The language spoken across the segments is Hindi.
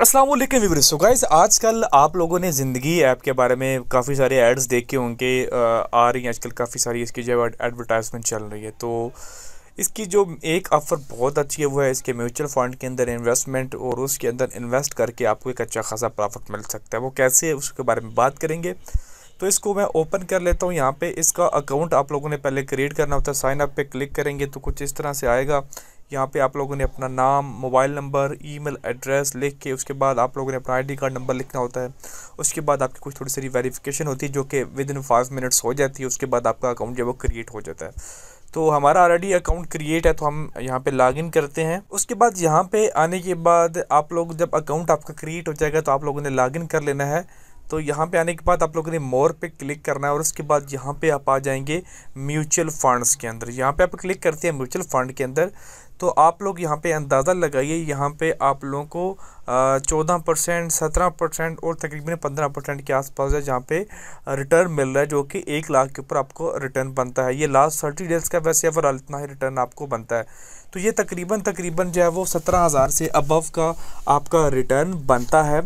असलम व्यूवर्स सो गाइज आजकल आप लोगों ने ज़िंदगी ऐप के बारे में काफ़ी सारे एड्स देखे होंगे आ रही हैं आजकल काफ़ी सारी इसकी जो एडवर्टाइजमेंट चल रही है तो इसकी जो एक ऑफ़र बहुत अच्छी है वो है इसके म्यूचुअल फंड के अंदर इन्वेस्टमेंट और उसके अंदर इन्वेस्ट करके आपको एक अच्छा खासा प्रॉफिट मिल सकता है वो कैसे है उसके बारे में बात करेंगे तो इसको मैं ओपन कर लेता हूँ यहाँ पे इसका अकाउंट आप लोगों ने पहले क्रिएट करना होता है साइन अप पे क्लिक करेंगे तो कुछ इस तरह से आएगा यहाँ पे आप लोगों ने अपना नाम मोबाइल नंबर ईमेल एड्रेस लिख के उसके बाद आप लोगों ने अपना आईडी कार्ड नंबर लिखना होता है उसके बाद आपकी कुछ थोड़ी सारी वेरिफिकेशन होती है जो कि विद इन फाइव मिनट्स हो जाती है उसके बाद आपका अकाउंट जो है वो क्रिएट हो जाता है तो हमारा ऑलरेडी अकाउंट क्रिएट है तो हम यहाँ पे लॉगिन करते हैं उसके बाद यहाँ पे आने के बाद आप लोग जब अकाउंट आपका क्रिएट हो जाएगा तो आप लोगों ने लॉगिन कर लेना है तो यहाँ पे आने के बाद आप लोगों ने मोर पे क्लिक करना है और उसके बाद यहाँ पे आप आ जाएंगे म्यूचुअल फंड्स के अंदर यहाँ पे आप क्लिक करते हैं म्यूचुअल फंड के अंदर तो आप लोग यहाँ पे अंदाज़ा लगाइए यहाँ पे आप लोगों को चौदह परसेंट सत्रह परसेंट और तकरीबन पंद्रह परसेंट के आसपास है जहाँ पे रिटर्न मिल रहा है जो कि एक लाख के ऊपर आपको रिटर्न बनता है ये लास्ट थर्टी डेज़ का वैसे ओवरऑल इतना ही रिटर्न आपको बनता है तो ये तकरीबन तकरीबन जो है वो सत्रह हज़ार से अबव का आपका रिटर्न बनता है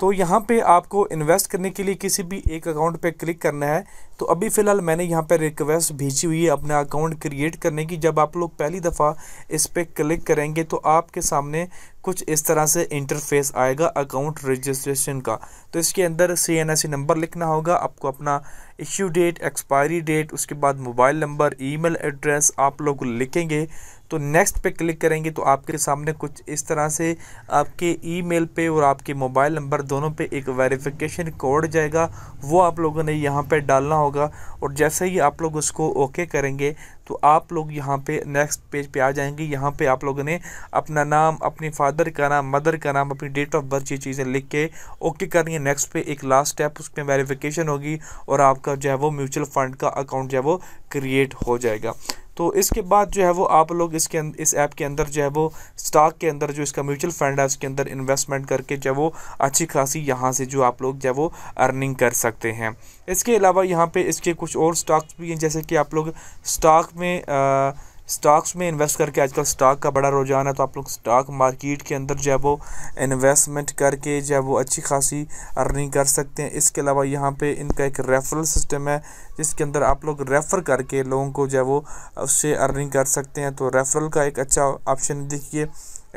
तो यहाँ पे आपको इन्वेस्ट करने के लिए किसी भी एक अकाउंट पे क्लिक करना है तो अभी फ़िलहाल मैंने यहाँ पे रिक्वेस्ट भेजी हुई है अपना अकाउंट क्रिएट करने की जब आप लोग पहली दफ़ा इस पर क्लिक करेंगे तो आपके सामने कुछ इस तरह से इंटरफेस आएगा अकाउंट रजिस्ट्रेशन का तो इसके अंदर सी एन नंबर लिखना होगा आपको अपना इश्यू डेट एक्सपायरी डेट उसके बाद मोबाइल नंबर ई एड्रेस आप लोग लिखेंगे तो नेक्स्ट पे क्लिक करेंगे तो आपके सामने कुछ इस तरह से आपके ईमेल पे और आपके मोबाइल नंबर दोनों पे एक वेरिफिकेशन कोड जाएगा वो आप लोगों ने यहाँ पे डालना होगा और जैसे ही आप लोग उसको ओके करेंगे तो आप लोग यहाँ पे नेक्स्ट पेज पे आ जाएंगे यहाँ पे आप लोगों ने अपना नाम अपने फादर का नाम मदर का नाम अपनी डेट ऑफ बर्थ ये चीज़ें लिख के ओके करनी है नेक्स्ट पे एक लास्ट स्टेप उस पर वेरीफिकेशन होगी और आपका जो है वो म्यूचुअल फंड का अकाउंट जो है वो क्रिएट हो जाएगा तो इसके बाद जो है वो आप लोग इसके अं-, इस ऐप के अंदर जो है वो स्टॉक के अंदर जो इसका म्यूचुअल फंड है उसके अंदर इन्वेस्टमेंट करके जो वो अच्छी खासी यहाँ से जो आप लोग जो वो अर्निंग कर सकते हैं इसके अलावा यहाँ पे इसके कुछ और स्टॉक्स भी हैं जैसे कि आप लोग स्टॉक में आ, स्टॉक्स में इन्वेस्ट करके आजकल स्टॉक का बड़ा रुझान है तो आप लोग स्टॉक मार्केट के अंदर जो है वो इन्वेस्टमेंट करके जो है वो अच्छी खासी अर्निंग कर सकते हैं इसके अलावा यहाँ पे इनका एक रेफरल सिस्टम है जिसके अंदर आप लोग रेफ़र करके लोगों को जो है वो उससे अर्निंग कर सकते हैं तो रेफरल का एक अच्छा ऑप्शन देखिए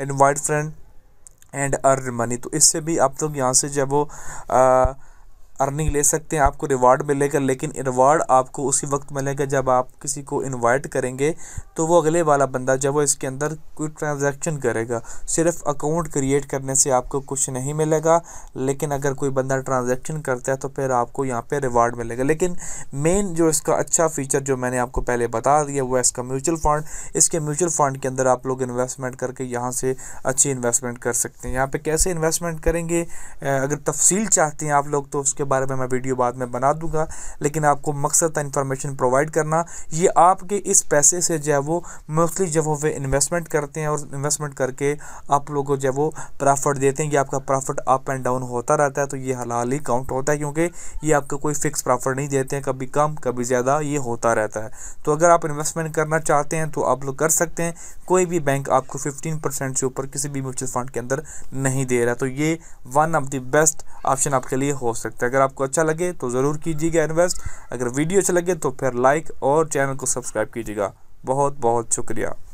invite friend and earn money तो इससे भी आप लोग यहाँ से जब वो आ, अर्निंग ले सकते हैं आपको रिवार्ड मिलेगा लेकिन रिवार्ड आपको उसी वक्त मिलेगा जब आप किसी को इनवाइट करेंगे तो वो अगले वाला बंदा जब वो इसके अंदर कोई ट्रांजैक्शन करेगा सिर्फ अकाउंट क्रिएट करने से आपको कुछ नहीं मिलेगा लेकिन अगर कोई बंदा ट्रांजैक्शन करता है तो फिर आपको यहाँ पर रिवार्ड मिलेगा लेकिन मेन जो इसका अच्छा फीचर जो मैंने आपको पहले बता दिया वो इसका म्यूचुअल फ़ंड इसके म्यूचुअल फ़ंड के अंदर आप लोग इन्वेस्टमेंट करके यहाँ से अच्छी इन्वेस्टमेंट कर सकते हैं यहाँ पर कैसे इन्वेस्टमेंट करेंगे अगर तफसील चाहते हैं आप लोग तो उसके बारे में मैं वीडियो बाद में बना दूंगा लेकिन आपको मकसद इन्फॉर्मेशन प्रोवाइड करना ये आपके इस पैसे से जो है वो मोस्टली जब वो वे इन्वेस्टमेंट करते हैं और इन्वेस्टमेंट करके आप लोगों को जो है वो प्रॉफिट देते हैं ये आपका प्रॉफिट अप एंड डाउन होता रहता है तो ये हलाल ही काउंट होता है क्योंकि ये आपको कोई फिक्स प्रॉफिट नहीं देते हैं कभी कम कभी ज़्यादा ये होता रहता है तो अगर आप इन्वेस्टमेंट करना चाहते हैं तो आप लोग कर सकते हैं कोई भी बैंक आपको फिफ्टीन परसेंट से ऊपर किसी भी म्यूचुअल फंड के अंदर नहीं दे रहा तो ये one of the best option आपके लिए हो सकता है अगर अगर आपको अच्छा लगे तो ज़रूर कीजिएगा इन्वेस्ट अगर वीडियो अच्छा लगे तो फिर लाइक और चैनल को सब्सक्राइब कीजिएगा बहुत बहुत शुक्रिया